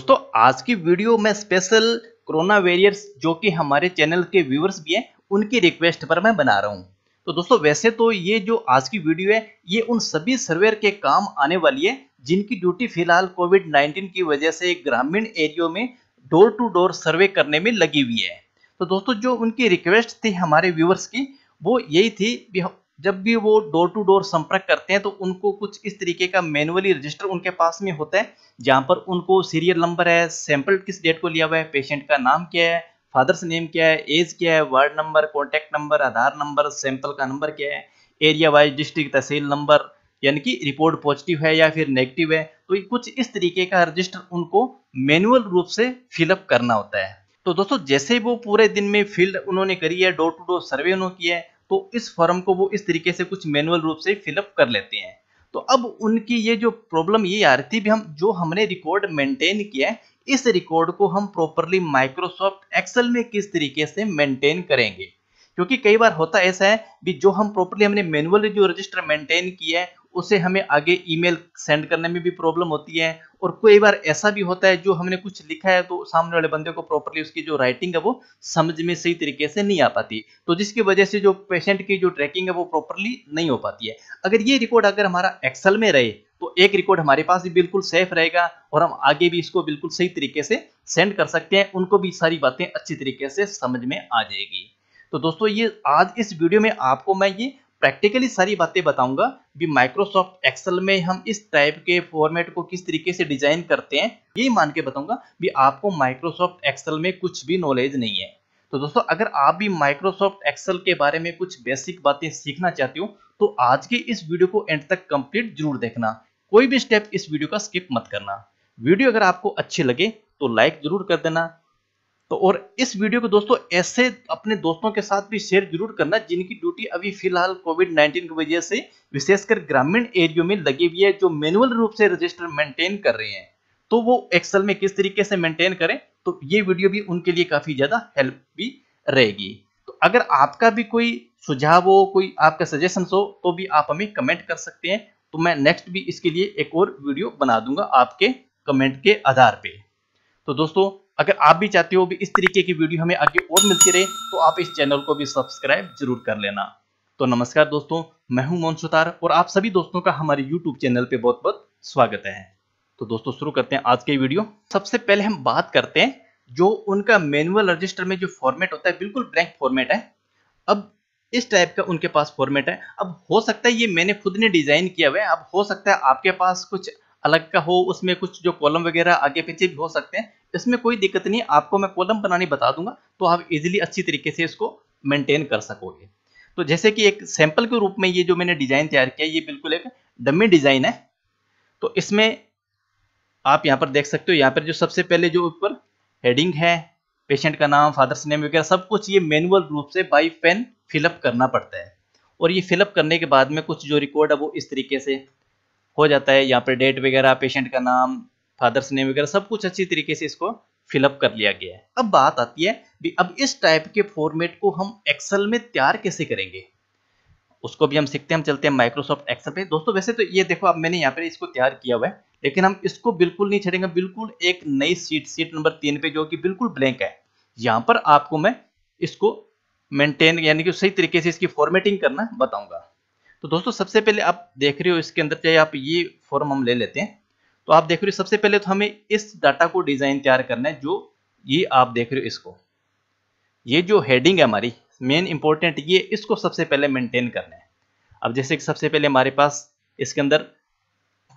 दोस्तों आज की वीडियो में स्पेशल कोरोना वेरियर्स जो कि हमारे चैनल के व्यूवर्स भी हैं उनकी रिक्वेस्ट पर मैं बना रहा हूं तो दोस्तों वैसे तो ये जो आज की वीडियो है ये उन सभी सर्वेयर के काम आने वाली है जिनकी ड्यूटी फिलहाल कोविड 19 की वजह से ग्रामीण एरियो में डोर टू डोर सर्वे करने में लगी हुई है तो दोस्तों जो उनकी रिक्वेस्ट थी हमारे व्यूवर्स की वो यही थी जब भी वो डोर टू डोर संपर्क करते हैं तो उनको कुछ इस तरीके का मैनुअली रजिस्टर उनके पास में होता है जहाँ पर उनको सीरियल नंबर है सैंपल किस डेट को लिया हुआ है पेशेंट का नाम क्या है फादर्स नेम क्या है एज क्या है ward number contact number Aadhaar number sample का नंबर क्या है एरिया वाइज डिस्ट्रिक्ट तहसील नंबर यानी कि रिपोर्ट पॉजिटिव है या फिर नेगेटिव है तो कुछ इस तरीके का रजिस्टर उनको मैनुअल रूप से फिलअप करना होता है तो दोस्तों जैसे वो पूरे दिन में फील्ड उन्होंने करी है डोर टू डोर सर्वे उन्होंने किया है तो इस फॉर्म को वो इस तरीके से कुछ मैनुअल रूप से फिलअप कर लेते हैं तो अब उनकी ये जो प्रॉब्लम ये आ रही थी भी हम जो हमने रिकॉर्ड मेंटेन किया है इस रिकॉर्ड को हम प्रॉपरली माइक्रोसॉफ्ट एक्सेल में किस तरीके से मेंटेन करेंगे क्योंकि कई बार होता ऐसा है भी जो हम प्रॉपरली हमने मैनुअली जो रजिस्टर मेंटेन किया है उसे हमें आगे ईमेल सेंड करने में भी प्रॉब्लम होती है और कई बार ऐसा भी होता है जो हमने कुछ लिखा है तो सामने वाले बंदे को प्रॉपरली उसकी जो राइटिंग है वो समझ में सही तरीके से नहीं आ पाती तो जिसकी वजह से जो पेशेंट की जो ट्रैकिंग है वो प्रॉपरली नहीं हो पाती है अगर ये रिकॉर्ड अगर हमारा एक्सल में रहे तो एक रिकॉर्ड हमारे पास भी बिल्कुल सेफ रहेगा और हम आगे भी इसको बिल्कुल सही तरीके से सेंड कर सकते हैं उनको भी सारी बातें अच्छी तरीके से समझ में आ जाएगी तो दोस्तों ये आज इस वीडियो में आपको मैं ये प्रैक्टिकली सारी बातें बताऊंगा भी माइक्रोसॉफ्ट एक्सेल में हम इस टाइप के फॉर्मेट को किस तरीके से डिजाइन करते हैं यही मान के बताऊंगा भी आपको माइक्रोसॉफ्ट एक्सेल में कुछ भी नॉलेज नहीं है तो दोस्तों अगर आप भी माइक्रोसॉफ्ट एक्सेल के बारे में कुछ बेसिक बातें सीखना चाहते हो तो आज के इस वीडियो को एंड तक कंप्लीट जरूर देखना कोई भी स्टेप इस वीडियो का स्किप मत करना वीडियो अगर आपको अच्छे लगे तो लाइक जरूर कर देना तो और इस वीडियो को दोस्तों ऐसे अपने दोस्तों के साथ भी शेयर जरूर करना जिनकी ड्यूटी अभी फिलहाल कोविड 19 की वजह से विशेषकर ग्रामीण एरियो में लगी हुई है जो मैनुअल रूप से रजिस्टर मेंटेन कर रहे हैं तो वो एक्सेल में किस तरीके से मेंटेन करें तो ये वीडियो भी उनके लिए काफ़ी ज़्यादा हेल्प भी रहेगी तो अगर आपका भी कोई सुझाव हो कोई आपका सजेशन हो तो भी आप हमें कमेंट कर सकते हैं तो मैं नेक्स्ट भी इसके लिए एक और वीडियो बना दूंगा आपके कमेंट के आधार पर तो दोस्तों अगर आप भी चाहते हो कि इस तरीके की वीडियो हमें आगे और मिलती रहे तो आप इस चैनल को भी सब्सक्राइब जरूर कर लेना तो नमस्कार दोस्तों मैं हूं मोहन सुतार और आप सभी दोस्तों का हमारे YouTube चैनल पे बहुत बहुत स्वागत है तो दोस्तों शुरू करते हैं आज के वीडियो सबसे पहले हम बात करते हैं जो उनका मैनुअल रजिस्टर में जो फॉर्मेट होता है बिल्कुल ब्लैंक फॉर्मेट है अब इस टाइप का उनके पास फॉर्मेट है अब हो सकता है ये मैंने खुद ने डिजाइन किया हुआ है अब हो सकता है आपके पास कुछ अलग का हो उसमें कुछ जो कॉलम वगैरह आगे पीछे भी हो सकते हैं इसमें कोई दिक्कत नहीं आपको मैं कॉलम बनानी बता दूंगा तो आप इजिली अच्छी तरीके से इसको मेंटेन कर सकोगे तो जैसे कि एक सैंपल के रूप में ये जो मैंने डिज़ाइन तैयार किया ये बिल्कुल एक डमी डिज़ाइन है तो इसमें आप यहाँ पर देख सकते हो यहाँ पर जो सबसे पहले जो ऊपर हेडिंग है पेशेंट का नाम फादर्स नेम वगैरह सब कुछ ये मैनुअल रूप से बाई पेन फिलअप करना पड़ता है और ये फिलअप करने के बाद में कुछ जो रिकॉर्ड है वो इस तरीके से हो जाता है यहाँ पर डेट वगैरह पेशेंट का नाम फादर्स नेम वगैरह सब कुछ अच्छी तरीके से इसको फिलअप कर लिया गया है अब बात आती है भी अब इस टाइप के फॉर्मेट को हम एक्सेल में तैयार कैसे करेंगे उसको भी हम सीखते हैं हम चलते हैं माइक्रोसॉफ्ट एक्सेल पे दोस्तों वैसे तो ये देखो अब मैंने यहाँ पे इसको तैयार किया हुआ है लेकिन हम इसको बिल्कुल नहीं छेड़ेंगे बिल्कुल एक नई सीट सीट नंबर तीन पे जो कि बिल्कुल ब्लैंक है यहाँ पर आपको मैं इसको मेंटेन यानी कि सही तरीके से इसकी फॉर्मेटिंग करना बताऊंगा तो दोस्तों सबसे पहले आप देख रहे हो इसके अंदर चाहे आप ये फॉर्म हम ले लेते हैं तो आप देख रहे हो सबसे पहले तो हमें इस डाटा को डिजाइन तैयार करना है जो ये आप देख रहे हो इसको ये जो हेडिंग है हमारी मेन इंपॉर्टेंट ये इसको सबसे पहले मेंटेन करना है अब जैसे कि सबसे पहले हमारे पास इसके अंदर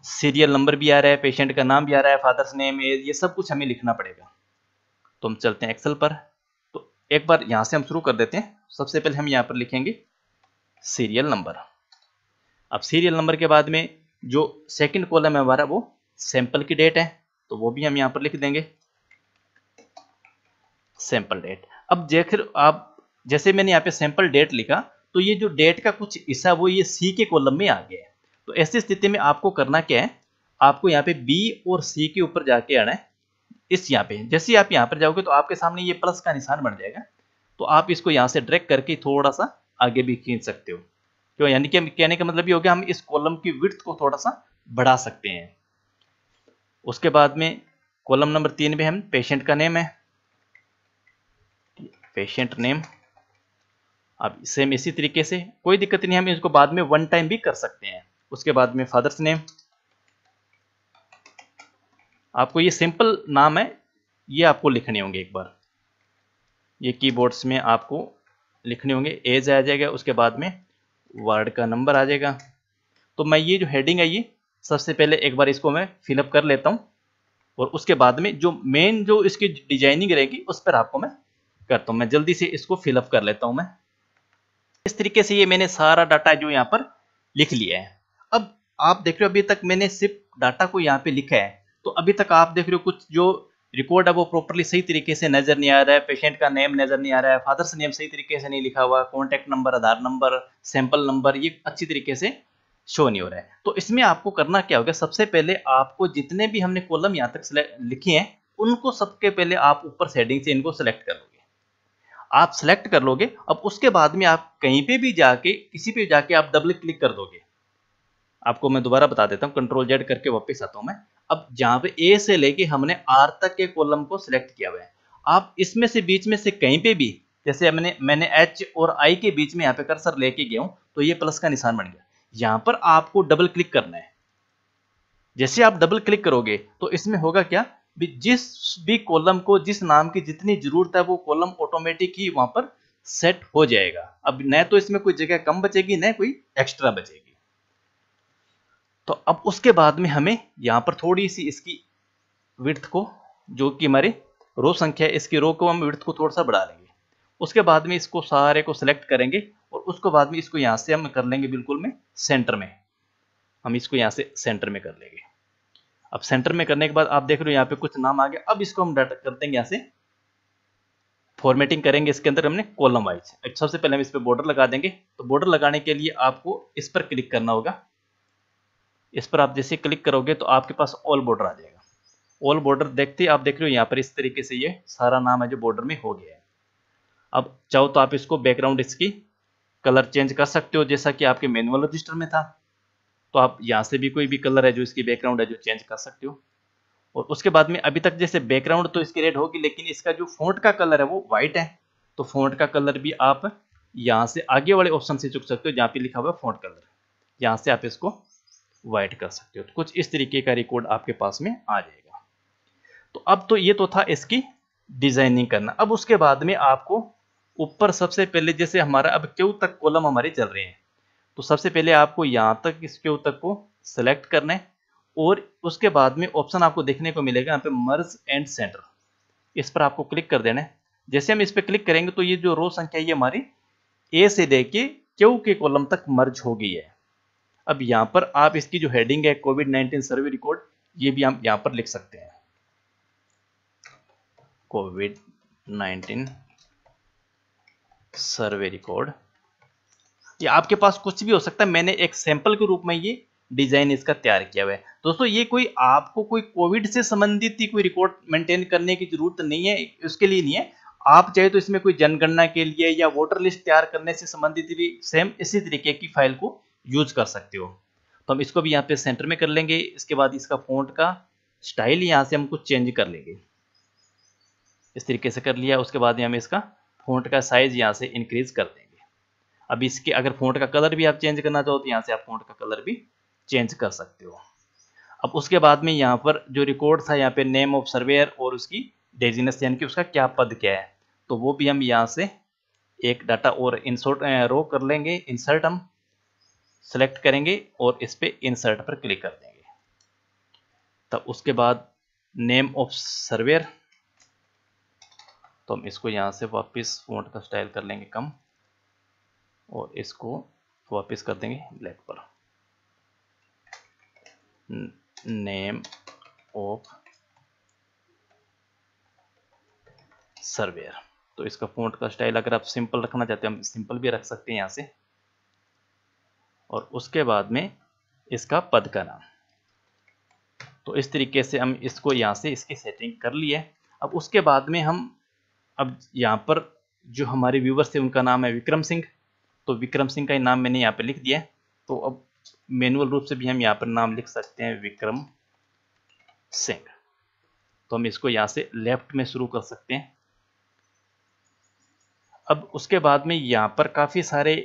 सीरियल नंबर भी आ रहा है पेशेंट का नाम भी आ रहा है फादर्स नेम एज ये सब कुछ हमें लिखना पड़ेगा तो हम चलते हैं एक्सेल पर तो एक बार यहां से हम शुरू कर देते हैं सबसे पहले हम यहाँ पर लिखेंगे सीरियल नंबर अब सीरियल नंबर के बाद में जो सेकंड कॉलम है हमारा वो सैंपल की डेट है तो वो भी हम यहाँ पर लिख देंगे सैंपल डेट अब जैसे आप जैसे मैंने यहाँ पे सैंपल डेट लिखा तो ये जो डेट का कुछ हिस्सा वो ये सी के कॉलम में आ गया है तो ऐसी स्थिति में आपको करना क्या है आपको यहाँ पे बी और सी के ऊपर जाके आना है इस यहाँ पे जैसे आप यहाँ पर जाओगे तो आपके सामने ये प्लस का निशान बन जाएगा तो आप इसको यहाँ से ड्रैग करके थोड़ा सा आगे भी खींच सकते हो क्यों यानी कि कहने का मतलब ये हो गया हम इस कॉलम की विर्थ को थोड़ा सा बढ़ा सकते हैं उसके बाद में कॉलम नंबर तीन में हम पेशेंट का नेम है पेशेंट नेम अब सेम इसी तरीके से कोई दिक्कत नहीं हम इसको बाद में वन टाइम भी कर सकते हैं उसके बाद में फादर्स नेम आपको ये सिंपल नाम है ये आपको लिखने होंगे एक बार ये कीबोर्ड्स में आपको लिखने होंगे एज आ जाएगा उसके बाद में वर्ड का नंबर आ जाएगा तो मैं ये जो हेडिंग है ये सबसे पहले एक बार इसको मैं फिलअप कर लेता हूँ और उसके बाद में जो मेन जो इसकी डिजाइनिंग रहेगी उस पर आपको मैं करता हूँ मैं जल्दी से इसको फिलअप कर लेता हूँ मैं इस तरीके से ये मैंने सारा डाटा जो यहाँ पर लिख लिया है अब आप देख रहे हो अभी तक मैंने सिर्फ डाटा को यहाँ पे लिखा है तो अभी तक आप देख रहे हो कुछ जो रिकॉर्ड है वो प्रॉपरली सही तरीके से नजर नहीं आ रहा है पेशेंट का नेम नजर नहीं आ रहा है फादर्स नेम सही तरीके से नहीं लिखा हुआ contact number Aadhaar number sample number ये अच्छी तरीके से शो नहीं हो रहा है तो इसमें आपको करना क्या होगा सबसे पहले आपको जितने भी हमने कॉलम यहाँ तक लिखे हैं उनको सबके पहले आप ऊपर सेटिंग से इनको सेलेक्ट कर लोगे आप सेलेक्ट कर लोगे अब उसके बाद में आप कहीं पे भी जाके किसी पे जाके आप डबल क्लिक कर दोगे आपको मैं दोबारा बता देता हूँ कंट्रोल जेड करके वापस आता हूँ मैं अब जहाँ पे ए से लेके हमने आर तक के कॉलम को सिलेक्ट किया हुआ है आप इसमें से बीच में से कहीं पे भी जैसे हमने मैंने एच और आई के बीच में यहाँ पे कर्सर लेके गया हूँ तो ये प्लस का निशान बन गया यहां पर आपको डबल क्लिक करना है जैसे आप डबल क्लिक करोगे तो इसमें होगा क्या भी जिस भी कॉलम को जिस नाम की जितनी जरूरत है वो कॉलम ऑटोमेटिक ही वहां पर सेट हो जाएगा अब न तो इसमें कोई जगह कम बचेगी न कोई एक्स्ट्रा बचेगी तो अब उसके बाद में हमें यहां पर थोड़ी सी इसकी विर्थ को जो कि हमारी रो संख्या है इसकी रो को हम विर्थ को थोड़ा सा बढ़ा लेंगे उसके बाद में इसको सारे को सिलेक्ट करेंगे और उसको बाद में इसको यहां से हम कर लेंगे बिल्कुल में सेंटर में हम इसको यहां से सेंटर में कर लेंगे अब सेंटर में करने के बाद आप देख रहे हो यहां पे कुछ नाम आ गया अब इसको हम डाटा कर देंगे यहां से फॉर्मेटिंग करेंगे इसके अंदर हमने कॉलम वाइज अच्छा, सबसे पहले हम इस पर बॉर्डर लगा देंगे तो बॉर्डर लगाने के लिए आपको इस पर क्लिक करना होगा इस पर आप जैसे क्लिक करोगे तो आपके पास ऑल बॉर्डर आ जाएगा ऑल बॉर्डर देखते ही आप देख रहे हो यहाँ पर इस तरीके से ये सारा नाम है जो बॉर्डर में हो गया है अब चाहो तो आप इसको बैकग्राउंड इसकी कलर चेंज कर सकते हो जैसा कि आपके मैनुअल रजिस्टर में था तो आप यहाँ से भी कोई भी कलर है जो इसकी बैकग्राउंड है जो चेंज कर सकते हो और उसके बाद में अभी तक जैसे बैकग्राउंड तो इसकी रेड होगी लेकिन इसका जो फोंट का कलर है वो व्हाइट है तो फोट का कलर भी आप यहाँ से आगे वाले ऑप्शन से चुक सकते हो जहाँ पे लिखा हुआ है कलर यहाँ से आप इसको व्हाइट कर सकते हो तो कुछ इस तरीके का रिकॉर्ड आपके पास में आ जाएगा तो अब तो ये तो था इसकी डिजाइनिंग करना अब उसके बाद में आपको ऊपर सबसे पहले जैसे हमारा अब क्यों तक कॉलम हमारे चल रहे हैं तो सबसे पहले आपको यहाँ तक इस क्यों तक को सिलेक्ट करना है और उसके बाद में ऑप्शन आपको देखने को मिलेगा यहाँ पे मर्ज एंड सेंटर इस पर आपको क्लिक कर देना है जैसे हम इस पर क्लिक करेंगे तो ये जो रो संख्या ये हमारी ए से लेके क्यू के कॉलम तक मर्ज हो गई है अब यहाँ पर आप इसकी जो हेडिंग है कोविड नाइन्टीन सर्वे रिकॉर्ड ये भी आप यहाँ पर लिख सकते हैं कोविड नाइन्टीन सर्वे रिकॉर्ड ये आपके पास कुछ भी हो सकता है मैंने एक सैंपल के रूप में ये डिजाइन इसका तैयार किया हुआ है दोस्तों ये कोई आपको कोई कोविड से संबंधित ही कोई रिकॉर्ड मेंटेन करने की जरूरत नहीं है उसके लिए नहीं है आप चाहे तो इसमें कोई जनगणना के लिए या वोटर लिस्ट तैयार करने से संबंधित भी सेम इसी तरीके की फाइल को यूज कर सकते हो तो हम इसको भी यहाँ पे सेंटर में कर लेंगे इसके बाद इसका फोन्ट का स्टाइल यहाँ से हम कुछ चेंज कर लेंगे इस तरीके से कर लिया उसके बाद यहाँ इसका फोन का साइज़ यहाँ से इंक्रीज़ कर देंगे अब इसके अगर फोन का कलर भी आप चेंज करना चाहो तो यहाँ से आप फोन का कलर भी चेंज कर सकते हो अब उसके बाद में यहाँ पर जो रिकॉर्ड था यहाँ पे नेम ऑफ सर्वेयर और उसकी डेजिनेस यानी कि उसका क्या पद क्या है तो वो भी हम यहाँ से एक डाटा और इंसर्ट रो कर लेंगे इंसर्ट हम सेलेक्ट करेंगे और इस पर इंसर्ट पर क्लिक कर देंगे तब उसके बाद नेम ऑफ सर्वेयर तो हम इसको यहाँ से वापस फोट का स्टाइल कर लेंगे कम और इसको वापस कर देंगे ब्लैक पर नेम ऑफ सर्वेयर तो इसका फोट का स्टाइल अगर आप सिंपल रखना चाहते हैं हम सिंपल भी रख सकते हैं यहाँ से और उसके बाद में इसका पद का नाम तो इस तरीके से हम इसको यहाँ से इसकी सेटिंग कर ली है अब उसके बाद में हम अब यहाँ पर जो हमारे व्यूवर्स थे उनका नाम है विक्रम सिंह तो विक्रम सिंह का ही नाम मैंने यहाँ पर लिख दिया है तो अब मैनुअल रूप से भी हम यहाँ पर नाम लिख सकते हैं विक्रम सिंह तो हम इसको यहाँ से लेफ्ट में शुरू कर सकते हैं अब उसके बाद में यहाँ पर काफ़ी सारे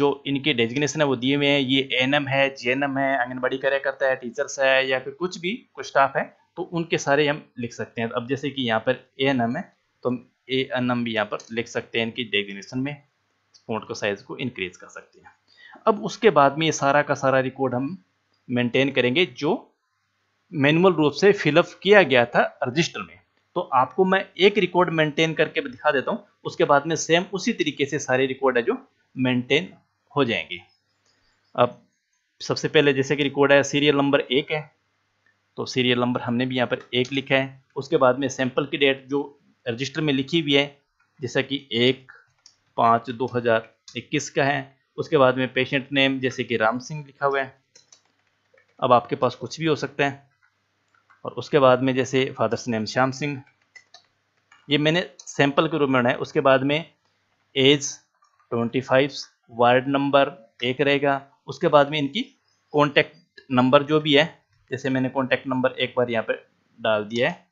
जो इनके डेजिग्नेशन है वो दिए हुए हैं ये एनएम है जेएनएम है आंगनबाड़ी कार्यकर्ता है टीचर्स है या फिर कुछ भी कुछ स्टाफ है तो उनके सारे हम लिख सकते हैं अब जैसे कि यहाँ पर एएनएम है तो हम ए एन एम भी यहाँ पर लिख सकते हैं इनकी डेग्रेडेशन में फोट को साइज़ को इंक्रीज कर सकते हैं अब उसके बाद में ये सारा का सारा रिकॉर्ड हम मेंटेन करेंगे जो मैनुअल रूप से फिलअप किया गया था रजिस्टर में तो आपको मैं एक रिकॉर्ड मेंटेन करके दिखा देता हूँ उसके बाद में सेम उसी तरीके से सारे रिकॉर्ड है जो मेंटेन हो जाएंगे अब सबसे पहले जैसे कि रिकॉर्ड है सीरियल नंबर एक है तो सीरियल नंबर हमने भी यहाँ पर एक लिखा है उसके बाद में सैंपल की डेट जो रजिस्टर में लिखी हुई है जैसा कि एक पाँच दो हज़ार इक्कीस का है उसके बाद में पेशेंट नेम जैसे कि राम सिंह लिखा हुआ है अब आपके पास कुछ भी हो सकता है और उसके बाद में जैसे फादर्स नेम श्याम सिंह ये मैंने सैंपल के रूप में बनाया उसके बाद में age twenty five ward number एक रहेगा उसके बाद में इनकी कॉन्टैक्ट नंबर जो भी है जैसे मैंने कॉन्टैक्ट नंबर एक बार यहाँ पर डाल दिया है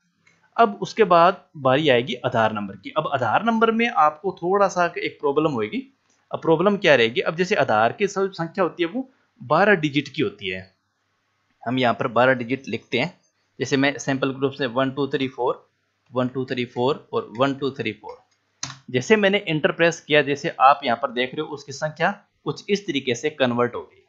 अब उसके बाद बारी आएगी आधार नंबर की अब आधार नंबर में आपको थोड़ा सा एक प्रॉब्लम होगी अब प्रॉब्लम क्या रहेगी अब जैसे आधार की सब संख्या होती है वो बारह डिजिट की होती है हम यहाँ पर बारह डिजिट लिखते हैं जैसे मैं सैंपल ग्रुप से one two three four one two three four और वन टू थ्री फोर जैसे मैंने इंटर प्रेस किया जैसे आप यहाँ पर देख रहे हो उसकी संख्या कुछ इस तरीके से कन्वर्ट होगी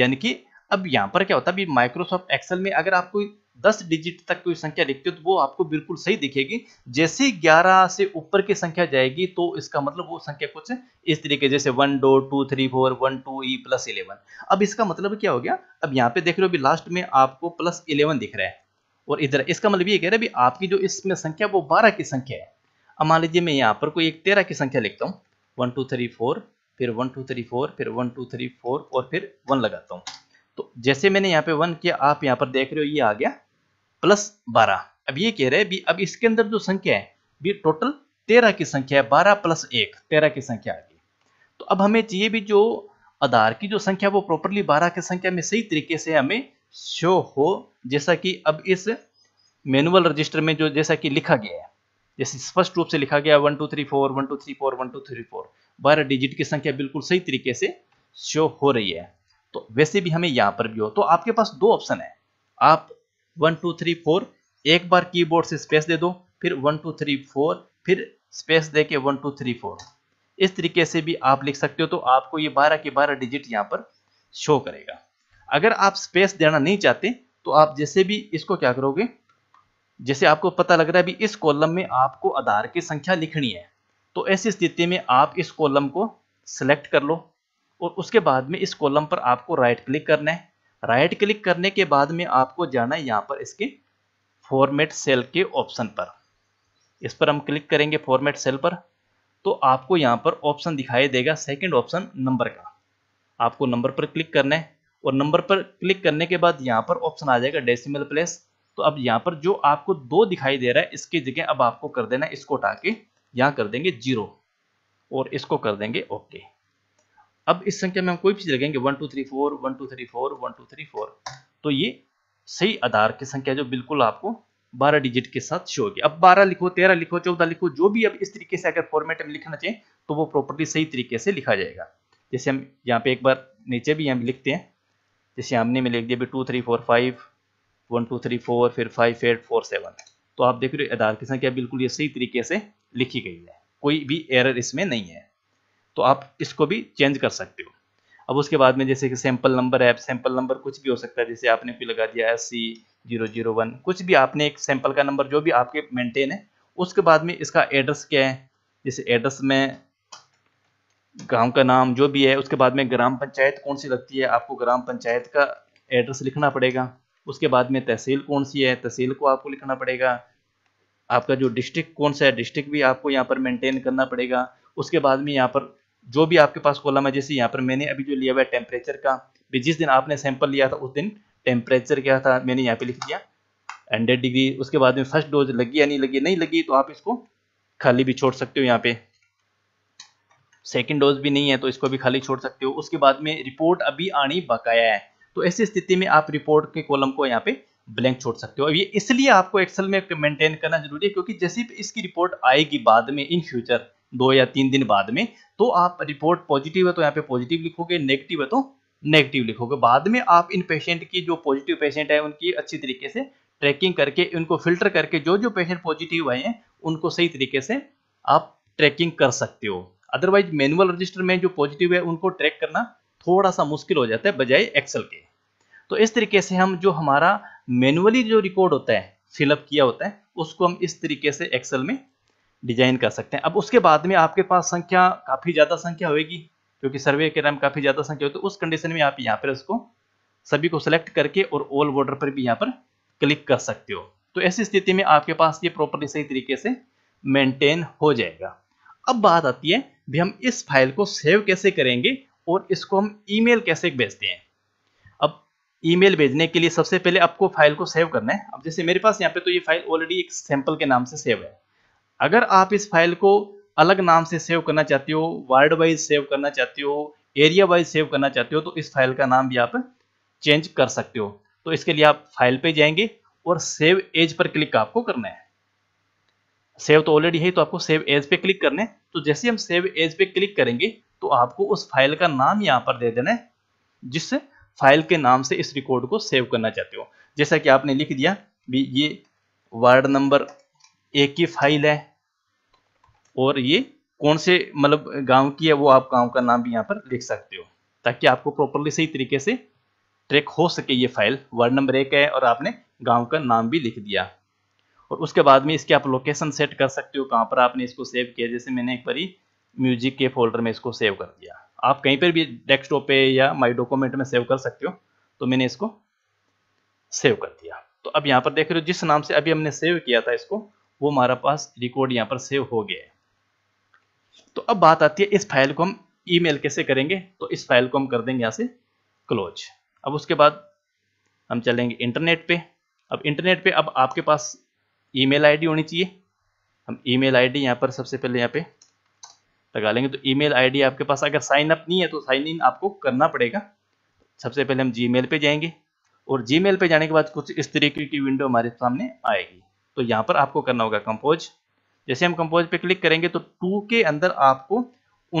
यानी कि अब यहाँ पर क्या होता है माइक्रोसॉफ्ट एक्सेल में अगर आप कोई दस डिजिट तक कोई संख्या लिखते हो तो वो आपको बिल्कुल सही दिखेगी जैसे ग्यारह से ऊपर की संख्या जाएगी तो इसका मतलब वो संख्या कुछ इस तरीके जैसे वन डो two three four one two e plus eleven अब इसका मतलब क्या हो गया अब यहाँ पे देख रहे हो अभी लास्ट में आपको प्लस इलेवन दिख रहा है और इधर इसका मतलब ये कह रहा है आपकी जो इसमें संख्या वो बारह की संख्या है अब मान लीजिए मैं यहाँ पर कोई एक तेरह की संख्या लिखता हूँ वन टू थ्री फोर फिर वन टू थ्री फोर फिर वन टू थ्री फोर और फिर वन लगाता हूँ तो जैसे मैंने यहाँ पे वन किया आप यहाँ पर देख रहे हो ये आ गया प्लस बारह अब ये कह रहे हैं अब इसके अंदर जो संख्या है भी टोटल तेरह की संख्या है बारह प्लस एक तेरह की संख्या आ गई तो अब हमें चाहिए भी जो आधार की जो संख्या वो प्रॉपरली बारह की संख्या में सही तरीके से हमें शो हो जैसा कि अब इस मैनुअल रजिस्टर में जो जैसा कि लिखा गया है जैसे स्पष्ट रूप से लिखा गया one two three four one two three four one two three four बारह डिजिट की संख्या बिल्कुल सही तरीके से शो हो रही है तो वैसे भी हमें यहां पर भी हो तो आपके पास दो ऑप्शन है आप वन टू थ्री फोर एक बार कीबोर्ड से स्पेस दे दो फिर वन टू थ्री फोर फिर स्पेस दे के वन टू थ्री फोर इस तरीके से भी आप लिख सकते हो तो आपको ये बारह के बारह डिजिट यहाँ पर शो करेगा अगर आप स्पेस देना नहीं चाहते तो आप जैसे भी इसको क्या करोगे जैसे आपको पता लग रहा है भी इस कॉलम में आपको आधार की संख्या लिखनी है तो ऐसी स्थिति में आप इस कॉलम को सिलेक्ट कर लो और उसके बाद में इस कॉलम पर आपको राइट क्लिक करना है राइट क्लिक करने के बाद में आपको जाना है यहाँ पर इसके फॉर्मेट सेल के ऑप्शन पर इस पर हम क्लिक करेंगे फॉर्मेट सेल पर तो आपको यहाँ पर ऑप्शन दिखाई देगा सेकंड ऑप्शन नंबर का आपको नंबर पर क्लिक करना है और नंबर पर क्लिक करने के बाद यहाँ पर ऑप्शन आ जाएगा डेसिमल प्लेस तो अब यहाँ पर जो आपको दो दिखाई दे रहा है इसकी जगह अब आपको कर देना है इसको उठा के यहाँ कर देंगे जीरो और इसको कर देंगे ओके अब इस संख्या में हम कोई भी चीज लगेंगे one two three four one two three four one two three four तो ये सही आधार की संख्या जो बिल्कुल आपको बारह डिजिट के साथ शो होगी अब बारह लिखो तेरह लिखो चौदह लिखो जो भी अब इस तरीके से अगर फॉर्मेट में लिखना चाहिए तो वो प्रॉपर्टी सही तरीके से लिखा जाएगा जैसे हम यहाँ पे एक बार नीचे भी हम लिखते हैं जैसे हमने में लिख दिया two three four five one two three four फिर फाइव एट फोर सेवन तो आप देख रहे हो आधार की संख्या बिल्कुल ये सही तरीके से लिखी गई है कोई भी एरर इसमें नहीं है तो आप इसको भी चेंज कर सकते हो अब उसके बाद में जैसे कि sample number app sample number कुछ भी हो सकता है जैसे आपने कोई लगा दिया एस जीरो जीरो वन कुछ भी आपने एक सैंपल का नंबर जो भी आपके मेंटेन है उसके बाद में इसका एड्रेस क्या है जैसे एड्रेस में गांव का नाम जो भी है उसके बाद में ग्राम पंचायत कौन सी लगती है आपको ग्राम पंचायत का एड्रेस लिखना पड़ेगा उसके बाद में तहसील कौन सी है तहसील को आपको लिखना पड़ेगा आपका जो डिस्ट्रिक्ट कौन सा है डिस्ट्रिक्ट भी आपको यहाँ पर मेंटेन करना पड़ेगा उसके बाद में यहाँ पर जो भी आपके पास कॉलम है जैसे यहाँ पर मैंने अभी जो लिया हुआ है टेम्परेचर का भी जिस दिन आपने सैंपल लिया था उस दिन टेम्परेचर क्या था मैंने यहाँ पे लिख दिया हंड्रेड डिग्री उसके बाद में फर्स्ट डोज लगी या नहीं लगी नहीं लगी तो आप इसको खाली भी छोड़ सकते हो यहाँ पे सेकेंड डोज भी नहीं है तो इसको भी खाली छोड़ सकते हो उसके बाद में रिपोर्ट अभी आनी बकाया है तो ऐसी स्थिति में आप रिपोर्ट के कॉलम को यहाँ पे ब्लैंक छोड़ सकते हो अब ये इसलिए आपको एक्सेल में मेंटेन करना जरूरी है क्योंकि जैसे इसकी रिपोर्ट आएगी बाद में इन फ्यूचर दो या तीन दिन बाद में तो आप रिपोर्ट पॉजिटिव है तो यहाँ पे पॉजिटिव लिखोगे नेगेटिव है तो नेगेटिव लिखोगे बाद में आप इन पेशेंट की जो पॉजिटिव पेशेंट है उनकी अच्छी तरीके से ट्रैकिंग करके उनको फिल्टर करके जो जो पेशेंट पॉजिटिव आए हैं उनको सही तरीके से आप ट्रैकिंग कर सकते हो अदरवाइज मैनुअल रजिस्टर में जो पॉजिटिव है उनको ट्रैक करना थोड़ा सा मुश्किल हो जाता है बजाय एक्सेल के तो इस तरीके से हम जो हमारा मैनुअली जो रिकॉर्ड होता है फिलअप किया होता है उसको हम इस तरीके से एक्सेल में डिजाइन कर सकते हैं अब उसके बाद में आपके पास संख्या काफ़ी ज़्यादा संख्या होगी क्योंकि सर्वे के टाइम काफ़ी ज़्यादा संख्या होती है तो उस कंडीशन में आप यहाँ पर उसको सभी को सिलेक्ट करके और ऑल बॉर्डर पर भी यहाँ पर क्लिक कर सकते हो तो ऐसी स्थिति में आपके पास ये प्रॉपरली सही तरीके से मेंटेन हो जाएगा अब बात आती है भी हम इस फाइल को सेव कैसे करेंगे और इसको हम ईमेल कैसे भेजते हैं अब ईमेल भेजने के लिए सबसे पहले आपको फाइल को सेव करना है अब जैसे मेरे पास यहाँ पे तो ये फाइल ऑलरेडी एक सैंपल के नाम से सेव है अगर आप इस फाइल को अलग नाम से सेव करना चाहते हो वार्ड वाइज सेव करना चाहते हो एरिया वाइज सेव करना चाहते हो तो इस फाइल का नाम भी आप चेंज कर सकते हो तो इसके लिए आप फाइल पे जाएंगे और सेव एज पर क्लिक आपको करना है सेव तो ऑलरेडी है तो आपको सेव एज पे क्लिक करना है तो जैसे हम सेव एज पे क्लिक करेंगे तो आपको उस फाइल का नाम यहाँ पर दे देना है जिस फाइल के नाम से इस रिकॉर्ड को सेव करना चाहते हो जैसा कि आपने लिख दिया भी ये वार्ड नंबर एक की फाइल है और ये कौन से मतलब गांव की है वो आप गांव का नाम भी यहाँ पर लिख सकते हो ताकि आपको प्रॉपरली सही तरीके से ट्रैक हो सके ये फाइल वर्ड नंबर एक है और आपने गांव का नाम भी लिख दिया और उसके बाद में इसके आप लोकेशन सेट कर सकते हो कहाँ पर आपने इसको सेव किया जैसे मैंने एक बार म्यूजिक के फोल्डर में इसको सेव कर दिया आप कहीं पर भी डेस्कटॉप पे या माई डॉक्यूमेंट में सेव कर सकते हो तो मैंने इसको सेव कर दिया तो अब यहाँ पर देख रहे हो जिस नाम से अभी हमने सेव किया था इसको वो हमारा पास रिकॉर्ड यहाँ पर सेव हो गया है तो अब बात आती है इस फाइल को हम ईमेल कैसे करेंगे तो इस फाइल को हम कर देंगे यहाँ से क्लोज अब उसके बाद हम चलेंगे इंटरनेट पे अब इंटरनेट पे अब आपके पास ईमेल आईडी होनी चाहिए हम ईमेल आईडी यहाँ पर सबसे पहले यहाँ पे लगा लेंगे तो ईमेल आईडी आपके पास अगर साइन अप नहीं है तो साइन इन आपको करना पड़ेगा सबसे पहले हम मेल पे जाएंगे और मेल पे जाने के बाद कुछ इस तरीके की विंडो हमारे सामने आएगी तो यहां पर आपको करना होगा कंपोज जैसे हम कंपोज पे क्लिक करेंगे तो टू के अंदर आपको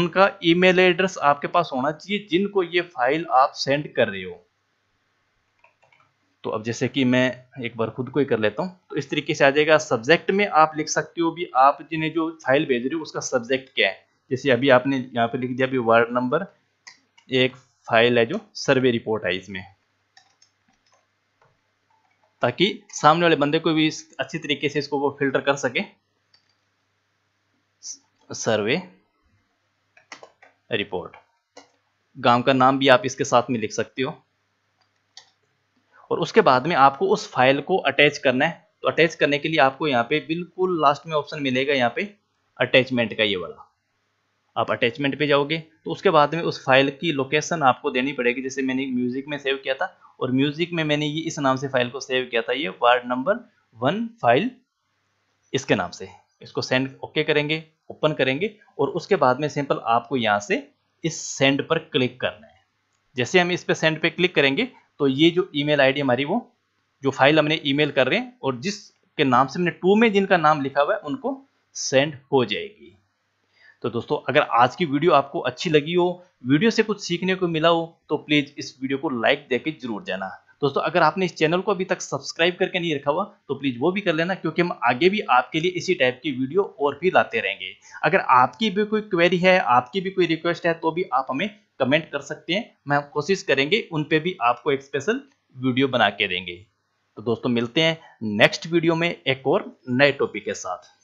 उनका ईमेल एड्रेस आपके पास होना चाहिए जिनको ये फाइल आप सेंड कर रहे हो तो अब जैसे कि मैं एक बार खुद को ही कर लेता हूं तो इस तरीके से आ जाएगा सब्जेक्ट में आप लिख सकते हो भी आप जिन्हें जो फाइल भेज रहे हो उसका सब्जेक्ट क्या है जैसे अभी आपने यहाँ पे लिख दिया अभी वार्ड नंबर एक फाइल है जो सर्वे रिपोर्ट है इसमें ताकि सामने वाले बंदे को भी अच्छी तरीके से इसको वो फिल्टर कर सके सर्वे रिपोर्ट गांव का नाम भी आप इसके साथ में लिख सकते हो और उसके बाद में आपको उस फाइल को अटैच करना है तो अटैच करने के लिए आपको यहाँ पे बिल्कुल लास्ट में ऑप्शन मिलेगा यहाँ पे अटैचमेंट का ये वाला आप अटैचमेंट पे जाओगे तो उसके बाद में उस फाइल की लोकेशन आपको देनी पड़ेगी जैसे मैंने म्यूजिक में सेव किया था और म्यूज़िक में मैंने ये इस नाम से फाइल को सेव किया था ये वार्ड नंबर वन फाइल इसके नाम से इसको सेंड ओके करेंगे ओपन करेंगे और उसके बाद में सिंपल आपको यहाँ से इस सेंड पर क्लिक करना है जैसे हम इस पर सेंड पे क्लिक करेंगे तो ये जो ई मेल हमारी वो जो फाइल हमने ई कर रहे हैं और जिसके नाम से हमने टू में जिनका नाम लिखा हुआ है उनको सेंड हो जाएगी तो दोस्तों अगर आज की वीडियो आपको अच्छी लगी हो वीडियो से कुछ सीखने को मिला हो तो प्लीज़ इस वीडियो को लाइक दे जरूर जाना दोस्तों अगर आपने इस चैनल को अभी तक सब्सक्राइब करके नहीं रखा हुआ तो प्लीज़ वो भी कर लेना क्योंकि हम आगे भी आपके लिए इसी टाइप की वीडियो और भी लाते रहेंगे अगर आपकी भी कोई क्वेरी है आपकी भी कोई रिक्वेस्ट है तो भी आप हमें कमेंट कर सकते हैं मैं कोशिश करेंगे उन पर भी आपको एक स्पेशल वीडियो बना के देंगे तो दोस्तों मिलते हैं नेक्स्ट वीडियो में एक और नए टॉपिक के साथ